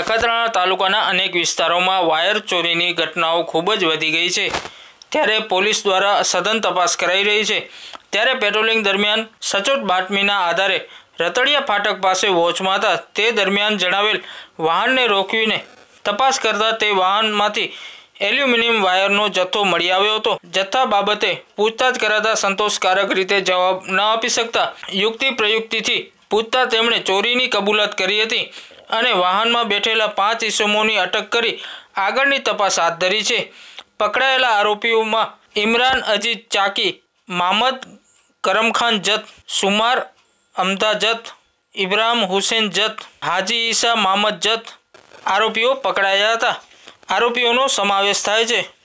નખત્રાણા તાલુકાના અનેક વિસ્તારોમાં વાયર ચોરીની ઘટનાઓ ખૂબ જ વધી ગઈ છે ત્યારે પોલીસ દ્વારા સઘન તપાસ કરાઈ રહી છે ત્યારે પેટ્રોલિંગ દરમિયાન સચોટ બાતમીના આધારે રતડિયા ફાટક પાસે વોચમાં હતા તે દરમિયાન જણાવેલ વાહનને રોકવીને તપાસ કરતાં તે વાહનમાંથી એલ્યુમિનિયમ વાયરનો જથ્થો મળી આવ્યો હતો જથ્થા બાબતે પૂછતાછ કરાતા સંતોષકારક રીતે જવાબ ન આપી શકતા યુક્તિ પ્રયુક્તિથી પૂછતા તેમણે ચોરીની કબૂલાત કરી હતી અને વાહનમાં બેઠેલા પાંચ ઇસમોની અટક કરી આગળની તપાસ હાથ ધરી છે પકડાયેલા આરોપીઓમાં ઇમરાન અજીજ ચાકી મામદ કરમખાન જત સુમાર અમદા જત ઇબ્રાહમ હુસેન જત હાજી ઈસા મામદ જત આરોપીઓ પકડાયા હતા આરોપીઓનો સમાવેશ થાય છે